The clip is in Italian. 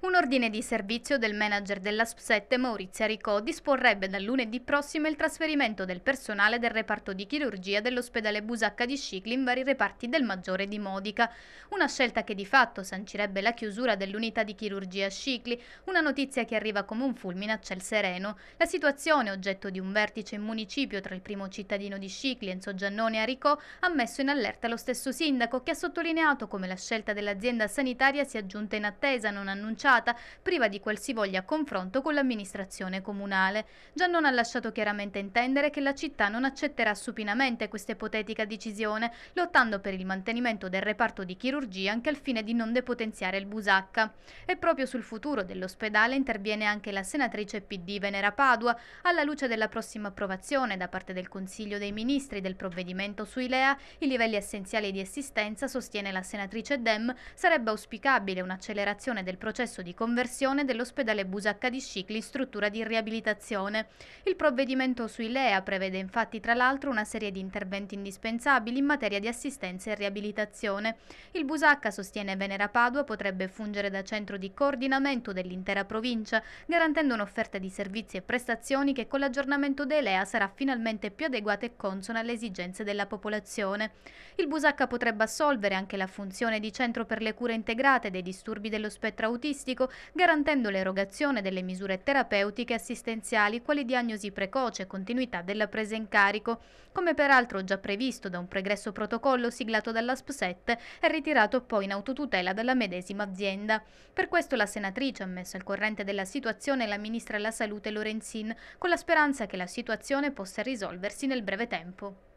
Un ordine di servizio del manager della sp 7 Maurizio Aricò disporrebbe dal lunedì prossimo il trasferimento del personale del reparto di chirurgia dell'ospedale Busacca di Scicli in vari reparti del Maggiore di Modica. Una scelta che di fatto sancirebbe la chiusura dell'unità di chirurgia Scicli, una notizia che arriva come un fulmine a ciel sereno. La situazione, oggetto di un vertice in municipio tra il primo cittadino di Scicli, Enzo Giannone e Aricò, ha messo in allerta lo stesso sindaco che ha sottolineato come la scelta dell'azienda sanitaria sia giunta in attesa, non annunciata lasciata, priva di qualsivoglia confronto con l'amministrazione comunale. Giannon ha lasciato chiaramente intendere che la città non accetterà supinamente questa ipotetica decisione, lottando per il mantenimento del reparto di chirurgia anche al fine di non depotenziare il Busacca. E proprio sul futuro dell'ospedale interviene anche la senatrice PD Venera Padua, alla luce della prossima approvazione da parte del Consiglio dei Ministri del provvedimento sui LEA, i livelli essenziali di assistenza, sostiene la senatrice Dem, sarebbe auspicabile un'accelerazione del processo corso di conversione dell'ospedale Busacca di Scicli in struttura di riabilitazione. Il provvedimento sui LEA prevede infatti tra l'altro una serie di interventi indispensabili in materia di assistenza e riabilitazione. Il Busacca, sostiene Venera Padua, potrebbe fungere da centro di coordinamento dell'intera provincia, garantendo un'offerta di servizi e prestazioni che con l'aggiornamento dei LEA sarà finalmente più adeguata e consona alle esigenze della popolazione. Il Busacca potrebbe assolvere anche la funzione di centro per le cure integrate dei disturbi dello spettro autistico scolastico, garantendo l'erogazione delle misure terapeutiche assistenziali quali diagnosi precoce e continuità della presa in carico, come peraltro già previsto da un pregresso protocollo siglato dall'ASP 7 e ritirato poi in autotutela dalla medesima azienda. Per questo la senatrice ha messo al corrente della situazione la ministra della Salute Lorenzin, con la speranza che la situazione possa risolversi nel breve tempo.